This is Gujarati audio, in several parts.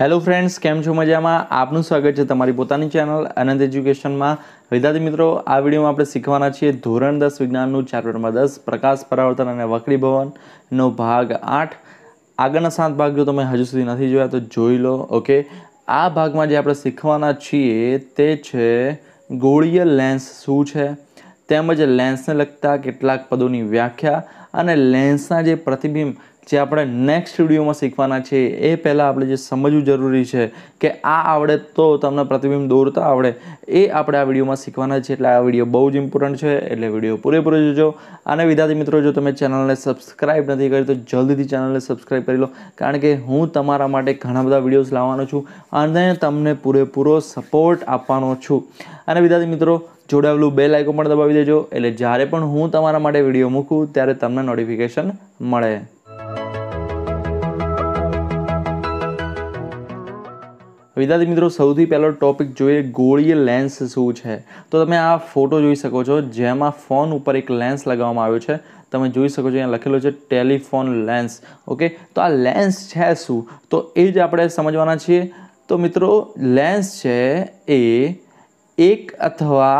હેલો ફ્રેન્ડ્સ કેમ છો મજામાં આપનું સ્વાગત છે તમારી પોતાની ચેનલ અનંત એજ્યુકેશનમાં વિદ્યાર્થી મિત્રો આ વિડીયોમાં આપણે શીખવાના છીએ ધોરણ દસ વિજ્ઞાનનું ચેપ્ટર નંબર દસ પ્રકાશ પરાવર્તન અને વક્રી ભવનનો ભાગ આઠ આગળના સાત ભાગ જો તમે હજુ સુધી નથી જોયા તો જોઈ લો ઓકે આ ભાગમાં જે આપણે શીખવાના છીએ તે છે ગોળીય લેન્સ શું છે તેમજ લેન્સને લગતા કેટલાક પદોની વ્યાખ્યા અને લેન્સના જે પ્રતિબિંબ જે આપણે નેક્સ્ટ વિડીયોમાં શીખવાના છે એ પહેલાં આપણે જે સમજવું જરૂરી છે કે આ આવડે તો તમને પ્રતિબિંબ દોરતા આવડે એ આપણે આ વિડીયોમાં શીખવાના છે એટલે આ વિડીયો બહુ જ ઇમ્પોર્ટન્ટ છે એટલે વિડીયો પૂરેપૂરો જોજો અને વિદ્યાર્થી મિત્રો જો તમે ચેનલને સબસ્ક્રાઈબ નથી કરી તો જલ્દીથી ચેનલને સબસ્ક્રાઈબ કરી લો કારણ કે હું તમારા માટે ઘણા બધા વિડીયોઝ લાવવાનો છું અને તમને પૂરેપૂરો સપોર્ટ આપવાનો છું અને વિદ્યાર્થી મિત્રો જોડાયેલું બે લાઇકો પણ દબાવી દેજો એટલે જ્યારે પણ હું તમારા માટે વિડીયો મૂકું ત્યારે તમને નોટિફિકેશન મળે વિદ્યાર્થી મિત્રો સૌથી પહેલો ટોપિક જોઈએ ગોળીય લેન્સ શું છે તો તમે આ ફોટો જોઈ શકો છો જેમાં ફોન ઉપર એક લેન્સ લગાવવામાં આવ્યો છે તમે જોઈ શકો છો અહીંયા લખેલો છે ટેલિફોન લેન્સ ઓકે તો આ લેન્સ છે શું તો એ જ આપણે સમજવાના છીએ તો મિત્રો લેન્સ છે એ એક અથવા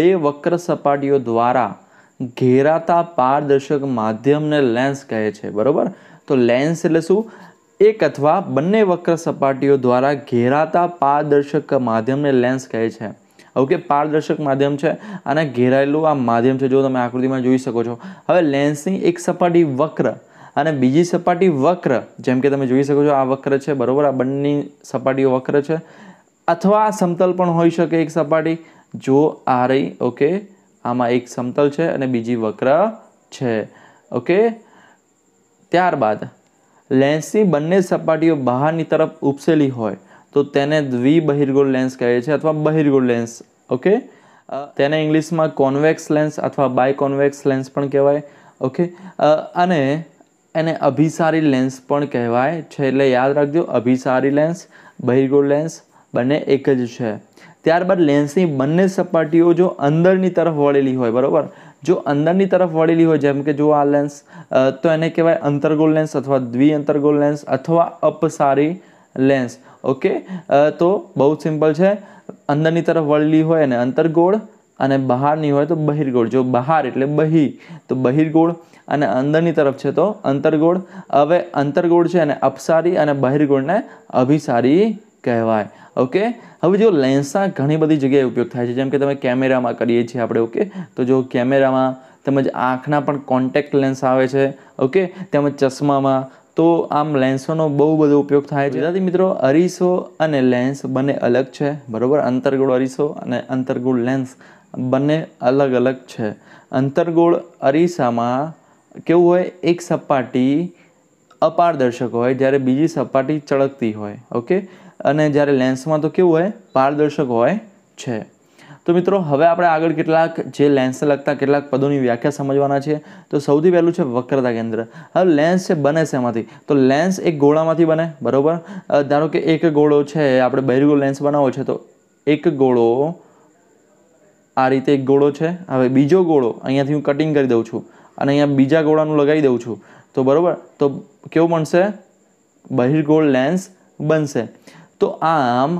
બે વક્ર સપાટીઓ દ્વારા ઘેરાતા પારદર્શક માધ્યમને લેન્સ કહે છે બરાબર તો લેન્સ એટલે શું એક અથવા બંને વક્ર સપાટીઓ દ્વારા ઘેરાતા પારદર્શક માધ્યમને લેન્સ કહે છે ઓકે પારદર્શક માધ્યમ છે અને ઘેરાયેલું આ માધ્યમ છે જો તમે આકૃતિમાં જોઈ શકો છો હવે લેન્સની એક સપાટી વક્ર અને બીજી સપાટી વક્ર જેમ કે તમે જોઈ શકો છો આ વક્ર છે બરાબર આ બંને સપાટીઓ વક્ર છે અથવા સમતલ પણ હોઈ શકે એક સપાટી જો આ રહી ઓકે આમાં એક સમતલ છે અને બીજી વક્ર છે ઓકે ત્યારબાદ લેન્સની બંને સપાટીઓ બહારની તરફ ઉપસેલી હોય તો તેને દ્વિબહિર્ગોળ લેન્સ કહે છે અથવા બહિર્ગોળ લેન્સ ઓકે તેને ઇંગ્લિશમાં કોન્વેક્સ લેન્સ અથવા બાય કોન્વેક્સ લેન્સ પણ કહેવાય ઓકે અને એને અભિસારી લેન્સ પણ કહેવાય છે એટલે યાદ રાખજો અભિસારી લેન્સ બહિર્ગોળ લેન્સ બંને એક જ છે ત્યારબાદ લેન્સની બંને સપાટીઓ જો અંદરની તરફ વળેલી હોય બરાબર જો અંદરની તરફ વળેલી હોય જેમ કે જો આ લેન્સ તો એને કહેવાય અંતર્ગોળ લેન્સ અથવા દ્વિઅંતર્ગોળ લેન્સ અથવા અપસારી લેન્સ ઓકે તો બહુ સિમ્પલ છે અંદરની તરફ વળેલી હોય અને અંતરગોળ અને બહારની હોય તો બહિર્ગોળ જો બહાર એટલે બહી તો બહિર્ગોળ અને અંદરની તરફ છે તો અંતરગોળ હવે અંતર્ગોળ છે અને અપસારી અને બહિર્ગોળને અભિસારી કહેવાય ઓકે હવે જો લેન્સા ઘણી બધી જગ્યાએ ઉપયોગ થાય છે જેમ કે તમે કેમેરામાં કરીએ છીએ આપણે ઓકે તો જો કેમેરામાં તેમજ આંખના પણ કોન્ટેક્ટ લેન્સ આવે છે ઓકે તેમજ ચશ્મામાં તો આમ લેન્સોનો બહુ બધો ઉપયોગ થાય છે જેનાથી મિત્રો અરીસો અને લેન્સ બંને અલગ છે બરાબર અંતર્ગોળ અરીસો અને અંતર્ગોળ લેન્સ બંને અલગ અલગ છે અંતર્ગોળ અરીસામાં કેવું હોય એક સપાટી અપારદર્શક હોય જ્યારે બીજી સપાટી ચળકતી હોય ઓકે અને જ્યારે લેન્સમાં તો કેવું હોય પારદર્શક હોય છે તો મિત્રો હવે આપણે આગળ કેટલાક જે લેન્સને લગતા કેટલાક પદોની વ્યાખ્યા સમજવાના છે તો સૌથી પહેલું છે વક્રતા કેન્દ્ર હવે લેન્સ છે બને છે એમાંથી તો લેન્સ એક ગોળામાંથી બને બરાબર ધારો કે એક ગોળો છે આપણે બહિર્ગો લેન્સ બનાવો છે તો એક ગોળો આ રીતે એક ગોળો છે હવે બીજો ગોળો અહીંયાથી હું કટિંગ કરી દઉં છું અને અહીંયા બીજા ગોળાનું લગાવી દઉં છું તો બરાબર તો કેવું બનશે બહિર્ગોળ લેન્સ બનશે તો આમ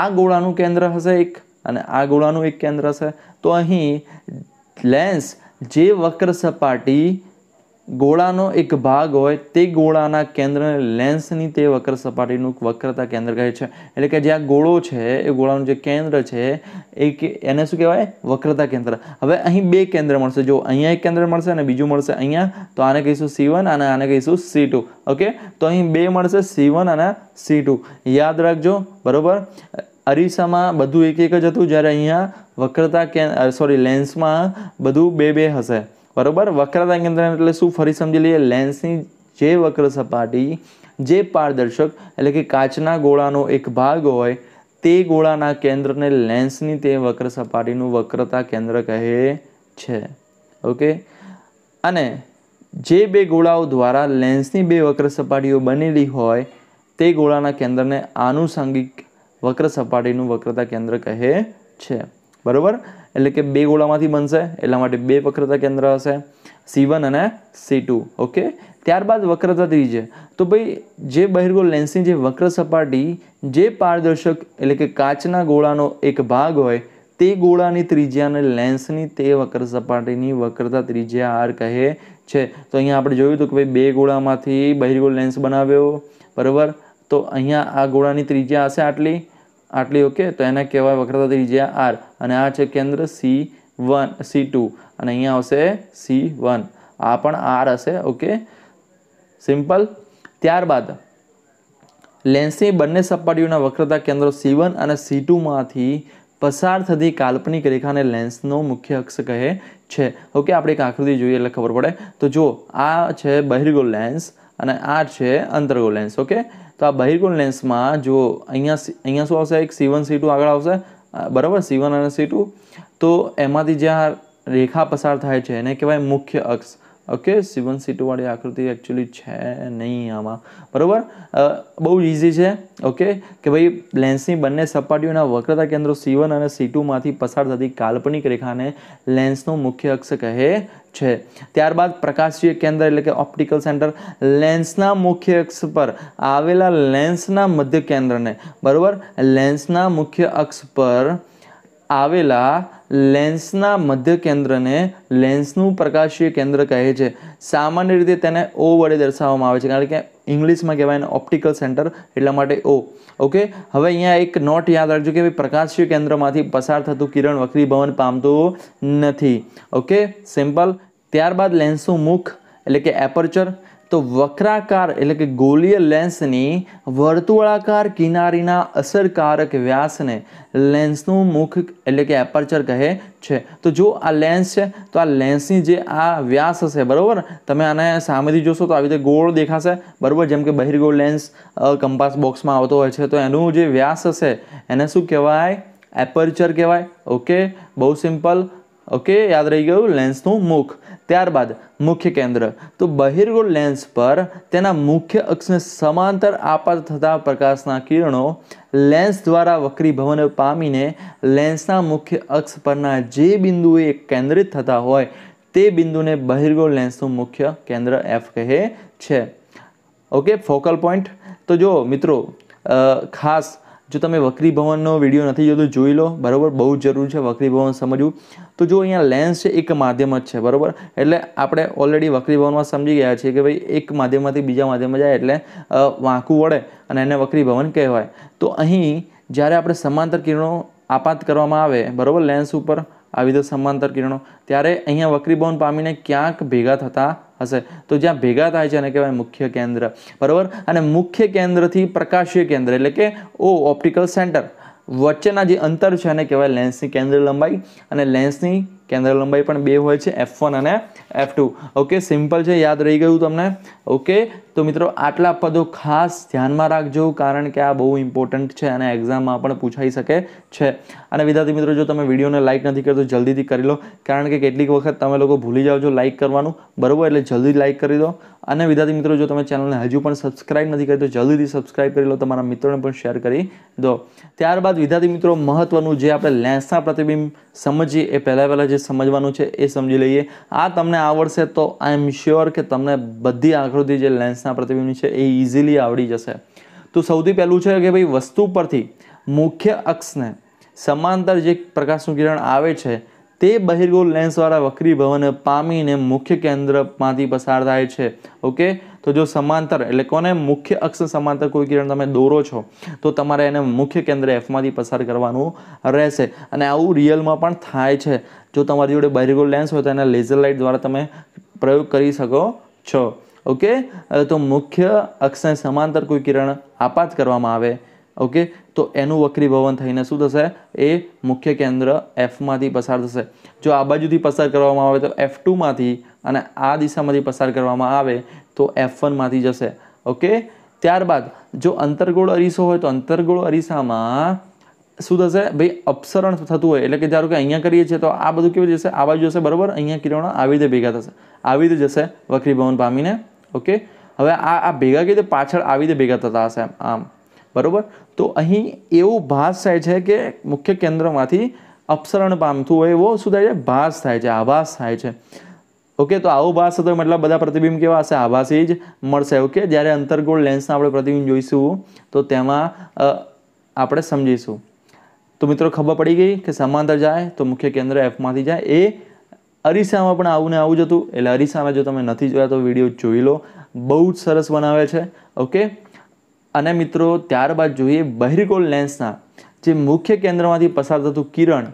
આ ગોળાનું કેન્દ્ર હશે એક અને આ ગોળાનું એક કેન્દ્ર હશે તો અહીં લેન્સ જે વક્ર સપાટી ગોળાનો એક ભાગ હોય તે ગોળાના કેન્દ્રને લેન્સની તે વક્ર સપાટીનું વક્રતા કેન્દ્ર કહે છે એટલે કે જે આ ગોળો છે એ ગોળાનું જે કેન્દ્ર છે એ એને શું કહેવાય વક્રતા કેન્દ્ર હવે અહીં બે કેન્દ્ર મળશે જો અહીંયા એક કેન્દ્ર મળશે અને બીજું મળશે અહીંયા તો આને કહીશું સી અને આને કહીશું સી ઓકે તો અહીં બે મળશે સી અને સી યાદ રાખજો બરોબર અરીસામાં બધું એક એક જ હતું જ્યારે અહીંયા વક્રતા કે સોરી લેન્સમાં બધું બે બે હશે બરોબર વક્રતા કેન્દ્ર એટલે શું ફરી સમજી લઈએ લેન્સની જે વક્ર સપાટી જે પારદર્શક એટલે કે કાચના ગોળાનો એક ભાગ હોય તે ગોળાના કેન્દ્રને લેન્સની તે વક્ર સપાટીનું વક્રતા કેન્દ્ર કહે છે ઓકે અને જે બે ગોળાઓ દ્વારા લેન્સની બે વક્ર સપાટીઓ બનેલી હોય તે ગોળાના કેન્દ્રને આનુષાંગિક વક્ર સપાટીનું વક્રતા કેન્દ્ર કહે છે બરાબર એટલે કે બે ગોળામાંથી બનશે એટલા માટે બે વક્રતા કેન્દ્ર હશે સી વન અને સી ટુ ઓકે ત્યારબાદ વક્રતા ત્રીજે તો ભાઈ જે બહિર્ગોળ લેન્સની જે વક્ર સપાટી જે પારદર્શક એટલે કે કાચના ગોળાનો એક ભાગ હોય તે ગોળાની ત્રિજ્યા અને લેન્સની તે વક્ર સપાટીની વક્રતા ત્રિજ્યા આર કહે છે તો અહીંયા આપણે જોયું હતું કે ભાઈ બે ગોળામાંથી બહિર્ગોળ લેન્સ બનાવ્યો બરાબર તો અહીંયા આ ગોળાની ત્રિજ્યા હશે આટલી આટલી ઓકે તો એને કહેવાય વક્રતા ત્રિજ્યા આર અને આ છે કેન્દ્ર સી વન સી ટુ અને અહીંયા આવશે સી વન આ પણ આર હશે ઓકે સિમ્પલ ત્યારબાદ લેન્સની બંને સપાટીઓના વક્રતા કેન્દ્રો સી વન અને સી ટુમાંથી પસાર થતી કાલ્પનિક રેખાને લેન્સનો મુખ્ય અક્ષ કહે છે ઓકે આપણે એક આકૃતિ જોઈએ એટલે ખબર પડે તો જો આ છે બહિર્ગો લેન્સ અને આ છે અંતર્ગો લેન્સ ઓકે તો આ બહિર્ગુણ લેન્સમાં જો અહીંયા અહીંયા શું આવશે એક સી વન સી ટુ આગળ આવશે બરાબર સી વન અને સી ટુ તો એમાંથી જ્યાં રેખા પસાર થાય છે એને કહેવાય મુખ્ય અક્ષ ઓકે સી વન સી ટુવાળી આકૃતિ એકચ્યુઅલી છે નહીં આમાં બરાબર બહુ ઇઝી છે ઓકે કે ભાઈ લેન્સની બંને સપાટીઓના વક્રતા કેન્દ્રો સી વન અને સી ટુમાંથી પસાર થતી કાલ્પનિક રેખાને લેન્સનો મુખ્ય અક્ષ કહે છે ત્યારબાદ પ્રકાશીય કેન્દ્ર એટલે કે ઓપ્ટિકલ સેન્ટર લેન્સના મુખ્ય અક્ષ પર આવેલા લેન્સના મધ્ય કેન્દ્રને બરાબર લેન્સના મુખ્ય અક્ષ પર આવેલા લેન્સના મધ્ય કેન્દ્રને લેન્સનું પ્રકાશીય કેન્દ્ર કહે છે સામાન્ય રીતે તેને ઓ વડે દર્શાવવામાં આવે છે કારણ કે ઇંગ્લિશમાં કહેવાય એને ઓપ્ટિકલ સેન્ટર એટલા માટે ઓ ઓકે હવે અહીંયા એક નોટ યાદ રાખજો કે ભાઈ પ્રકાશીય કેન્દ્રમાંથી પસાર થતું કિરણ વક્રીભવન પામતું નથી ઓકે સિમ્પલ ત્યારબાદ લેન્સનું મુખ એટલે કે એપર્ચર તો વક્રાકાર એટલે કે ગોલીય લેન્સની વર્તુળાકાર કિનારીના અસરકારક વ્યાસને લેન્સનું મુખ એટલે કે એપર્ચર કહે છે તો જો આ લેન્સ છે તો આ લેન્સની જે આ વ્યાસ હશે બરાબર તમે આને સામેથી જોશો તો આવી રીતે ગોળ દેખાશે બરાબર જેમ કે બહિર્ગોળ લેન્સ કંપાસ બોક્સમાં આવતો હોય છે તો એનું જે વ્યાસ હશે એને શું કહેવાય એપર્ચર કહેવાય ઓકે બહુ સિમ્પલ ઓકે યાદ રહી ગયું લેન્સનું મુખ ત્યારબાદ મુખ્ય કેન્દ્ર તો બહિર્ગોળ લેન્સ પર તેના મુખ્ય અક્ષને સમાંતર આપાત થતા પ્રકાશના કિરણો લેન્સ દ્વારા વક્રી વક્રીભવન પામીને લેન્સના મુખ્ય અક્ષ પરના જે બિંદુએ કેન્દ્રિત થતા હોય તે બિંદુને બહિર્ગોળ લેન્સનું મુખ્ય કેન્દ્ર એફ કહે છે ઓકે ફોકલ પોઈન્ટ તો જો મિત્રો ખાસ જો તમે વક્રી ભવનનો વિડીયો નથી જોતો જોઈ લો બરાબર બહુ જ જરૂર છે વક્રી ભવન સમજવું તો જો અહીંયા લેન્સ છે એક માધ્યમ જ છે બરાબર એટલે આપણે ઓલરેડી વક્રી ભવનમાં સમજી ગયા છીએ કે ભાઈ એક માધ્યમમાંથી બીજા માધ્યમમાં જાય એટલે વાંકું વળે અને એને વક્રી ભવન કહેવાય તો અહીં જ્યારે આપણે સમાંતર કિરણો આપાત કરવામાં આવે બરાબર લેન્સ ઉપર આવી રીતે સમાંતર કિરણો ત્યારે અહીંયા વક્રીભવન પામીને ક્યાંક ભેગા થતા હશે તો જ્યાં ભેગા થાય છે એને કહેવાય મુખ્ય કેન્દ્ર બરાબર અને મુખ્ય કેન્દ્રથી પ્રકાશીય કેન્દ્ર એટલે કે ઓ ઓપ્ટિકલ સેન્ટર વચ્ચેના જે અંતર છે એને કહેવાય લેન્સની કેન્દ્ર લંબાઈ અને લેન્સની કેન્દ્ર લંબાઈ પણ બે હોય છે એફ અને એફ ઓકે સિમ્પલ છે યાદ રહી ગયું તમને ઓકે તો મિત્રો આટલા પદો ખાસ ધ્યાનમાં રાખજો કારણ કે આ બહુ ઇમ્પોર્ટન્ટ છે અને એક્ઝામમાં પણ પૂછાઈ શકે છે અને વિદ્યાર્થી મિત્રો જો તમે વિડીયોને લાઇક નથી કરતો જલ્દીથી કરી લો કારણ કે કેટલીક વખત તમે લોકો ભૂલી જાઓ છો લાઇક કરવાનું બરાબર એટલે જલ્દી લાઇક કરી દો અને વિદ્યાર્થી મિત્રો જો તમે ચેનલને હજુ પણ સબસ્ક્રાઇબ નથી કરી તો જલ્દીથી સબસ્ક્રાઇબ કરી લો તમારા મિત્રોને પણ શેર કરી દો ત્યારબાદ વિદ્યાર્થી મિત્રો મહત્ત્વનું જે આપણે લેન્સના પ્રતિબિંબ સમજીએ એ પહેલાં પહેલાં જે જે સમજવાનું છે એ સમજી લઈએ આ તમને આવડશે તો આઈ એમ શ્યોર કે તમને બધી આકૃતિ જે લેન્સના પ્રતિબિંબની છે એ ઇઝીલી આવડી જશે તો સૌથી પહેલું છે કે ભાઈ વસ્તુ પરથી મુખ્ય અક્ષને સમાંતર જે પ્રકાશનું કિરણ આવે છે તે બહિર્ગોળ લેન્સવાળા ભવન પામીને મુખ્ય કેન્દ્રમાંથી પસાર થાય છે ઓકે તો જો સમાંતર એટલે કોને મુખ્ય અક્ષ સમાંતર કોઈ કિરણ તમે દોરો છો તો તમારે એને મુખ્ય કેન્દ્ર એફમાંથી પસાર કરવાનું રહેશે અને આવું રિયલમાં પણ થાય છે જો તમારી જોડે બાયરિગોલ લેન્સ હોય તો એને લેઝર લાઇટ દ્વારા તમે પ્રયોગ કરી શકો છો ઓકે તો મુખ્ય અક્ષને સમાંતર કોઈ કિરણ આપાત કરવામાં આવે ઓકે તો એનું વક્રીભવન થઈને શું થશે એ મુખ્ય કેન્દ્ર એફમાંથી પસાર થશે જો આ બાજુથી પસાર કરવામાં આવે તો એફ ટુમાંથી અને આ દિશામાંથી પસાર કરવામાં આવે તો એફ વનમાંથી જશે ઓકે ત્યારબાદ જો અંતર્ગોળ અરીસો હોય તો અંતર્ગોળ અરીસામાં શું થશે ભાઈ અપસરણ થતું હોય એટલે કે ધારો કે અહીંયા કરીએ છીએ તો આ બધું કેવું જશે આ બાજુ જશે બરાબર અહીંયા કિરણો આવી રીતે ભેગા થશે આવી રીતે જશે વક્રીભવન પામીને ઓકે હવે આ આ ભેગા કેવી રીતે પાછળ આવી રીતે ભેગા થતા હશે આમ બરાબર તો અહીં એવું ભાસ થાય છે કે મુખ્ય કેન્દ્રમાંથી અપસરણ પામતું હોય એવો શું થાય છે ભાસ થાય છે આભાસ થાય છે ઓકે તો આવું ભાસ હતો મતલબ બધા પ્રતિબિંબ કેવા હશે આભાસી જ મળશે ઓકે જ્યારે અંતરગોળ લેન્સના આપણે પ્રતિબિંબ જોઈશું તો તેમાં આપણે સમજીશું તો મિત્રો ખબર પડી ગઈ કે સમાંતર જાય તો મુખ્ય કેન્દ્ર એફમાંથી જાય એ અરીસામાં પણ આવું ને આવું જ હતું એટલે અરીસામાં જો તમે નથી જોયા તો વિડીયો જોઈ લો બહુ જ સરસ બનાવે છે ઓકે અને મિત્રો ત્યારબાદ જોઈએ બહિર્ગોળ લેન્સના જે મુખ્ય કેન્દ્રમાંથી પસાર થતું કિરણ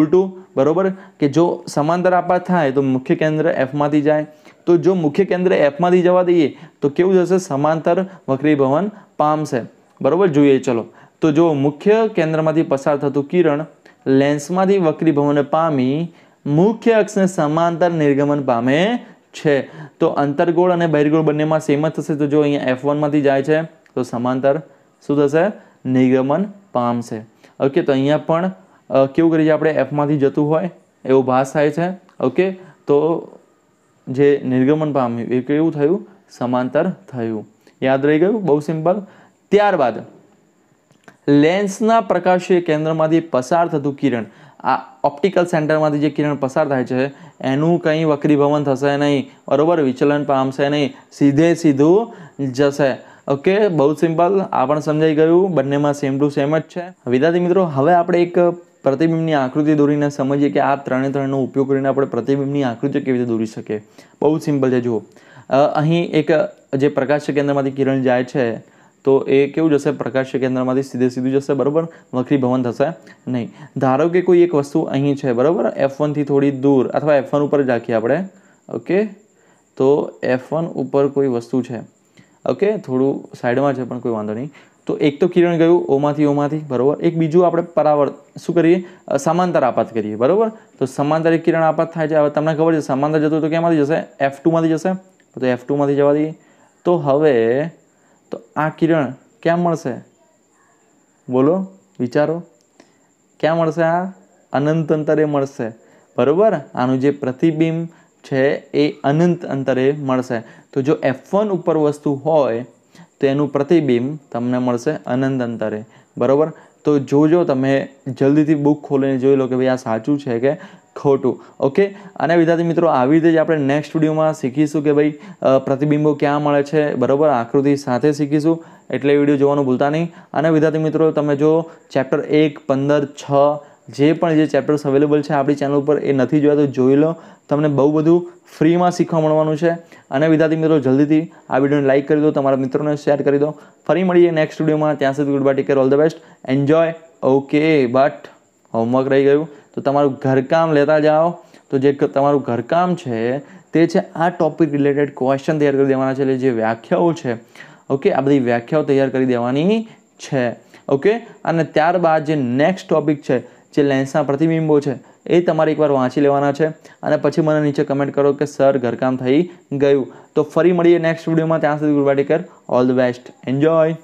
ઉલટું બરાબર કે જો સમાંતર આપાત થાય તો મુખ્ય કેન્દ્ર એફમાંથી જાય તો જો મુખ્ય કેન્દ્ર એફમાંથી જવા દઈએ તો કેવું થશે સમાંતર વક્રીભવન પામશે બરાબર જોઈએ ચલો તો જો મુખ્ય કેન્દ્રમાંથી પસાર થતું કિરણ લેન્સમાંથી વક્રીભવન પામી મુખ્ય અક્ષને સમાંતર નિર્ગમન પામે છે તો અંતરગોળ અને બહિર્ગોળ બંનેમાં સેમ જ થશે તો જો અહીંયા એફ વનમાંથી જાય છે તો સમાંતર શું થશે નિર્ગમન પામશે ઓકે તો અહીંયા પણ કેવું કરીએ આપણે એફમાંથી જતું હોય એવો ભાસ થાય છે ઓકે તો જે નિર્ગમન પામ્યું એ કેવું થયું સમાંતર થયું યાદ રહી ગયું બહુ સિમ્પલ ત્યારબાદ લેન્સના પ્રકાશીય કેન્દ્રમાંથી પસાર થતું કિરણ આ ઓપ્ટિકલ સેન્ટરમાંથી જે કિરણ પસાર થાય છે એનું કંઈ વક્રીભવન થશે નહીં બરોબર વિચલન પામશે નહીં સીધે સીધું જશે ઓકે બહુ સિમ્પલ આ પણ સમજાઈ ગયું બંનેમાં સેમ ટુ સેમ જ છે વિદ્યાર્થી મિત્રો હવે આપણે એક प्रतिबिंबની આકૃતિ દોરીને સમજીએ કે આ ત્રણે ત્રણનો ઉપયોગ કરીને આપણે પ્રતિબિંબની આકૃતિ કેવી રીતે દોરી શકીએ બહુ સિમ્પલ છે જુઓ અહીં એક જે પ્રકાશ કેન્દ્રમાંથી કિરણ જાય છે તો એ કેવું જશે પ્રકાશ કેન્દ્રમાંથી સીधे-સીધું જશે બરોબર વક્રિ ભવન થશે નહીં ધારો કે કોઈ એક વસ્તુ અહીં છે બરોબર f1 થી થોડી દૂર અથવા f1 ઉપર જ રાખી આપણે ઓકે તો f1 ઉપર કોઈ વસ્તુ છે ઓકે થોડું સાઈડમાં છે પણ કોઈ વાંધો નહીં તો એક તો કિરણ ગયું ઓમાંથી ઓમાંથી બરાબર એક બીજું આપણે પરાવર્ત શું કરીએ સમાંતર આપાત કરીએ બરાબર તો સમાંતર એક કિરણ આપાત થાય છે હવે તમને ખબર છે સમાંતર જતો તો ક્યાંમાંથી જશે એફ ટુમાંથી જશે તો એફ ટુમાંથી જવા દઈએ તો હવે તો આ કિરણ ક્યાં મળશે બોલો વિચારો ક્યાં મળશે આ અનંત અંતરે મળશે બરાબર આનું જે પ્રતિબિંબ છે એ અનંત અંતરે મળશે તો જો એફ ઉપર વસ્તુ હોય તો એનું પ્રતિબિંબ તમને મળશે અનંત અંતરે બરાબર તો જોજો તમે જલ્દીથી બુક ખોલીને જોઈ લો કે ભાઈ આ સાચું છે કે ખોટું ઓકે અને વિદ્યાર્થી મિત્રો આવી રીતે જ આપણે નેક્સ્ટ વિડીયોમાં શીખીશું કે ભાઈ પ્રતિબિંબો ક્યાં મળે છે બરાબર આકૃતિ સાથે શીખીશું એટલે વિડીયો જોવાનું ભૂલતા નહીં અને વિદ્યાર્થી મિત્રો તમે જો ચેપ્ટર એક પંદર છ જે પણ જે ચેપ્ટર્સ અવેલેબલ છે આપણી ચેનલ ઉપર એ નથી જોયા તો જોઈ લો તમને બહુ બધું ફ્રીમાં શીખવા મળવાનું છે અને વિદ્યાર્થી મિત્રો જલ્દીથી આ વિડીયોને લાઈક કરી દો તમારા મિત્રોને શેર કરી દો ફરી મળીએ નેક્સ્ટ વિડીયોમાં ત્યાં સુધી goodbye take all the best enjoy okay but homework રહી ગયું તો તમારું ઘરકામ લેતા જાઓ તો જે તમારું ઘરકામ છે તે છે આ ટોપિક રિલેટેડ ક્વેશ્ચન તૈયાર કરી દેવાના છે એટલે જે વ્યાખ્યાઓ છે ઓકે આ બધી વ્યાખ્યાઓ તૈયાર કરી દેવાની છે ઓકે અને ત્યારબાદ જે નેક્સ્ટ ટોપિક છે જે લેન્સના પ્રતિબિંબો છે એ તમારે એકવાર વાંચી લેવાના છે અને પછી મને નીચે કમેન્ટ કરો કે સર ઘરકામ થઈ ગયું તો ફરી મળીએ નેક્સ્ટ વિડીયોમાં ત્યાં સુધી goodbye all the best enjoy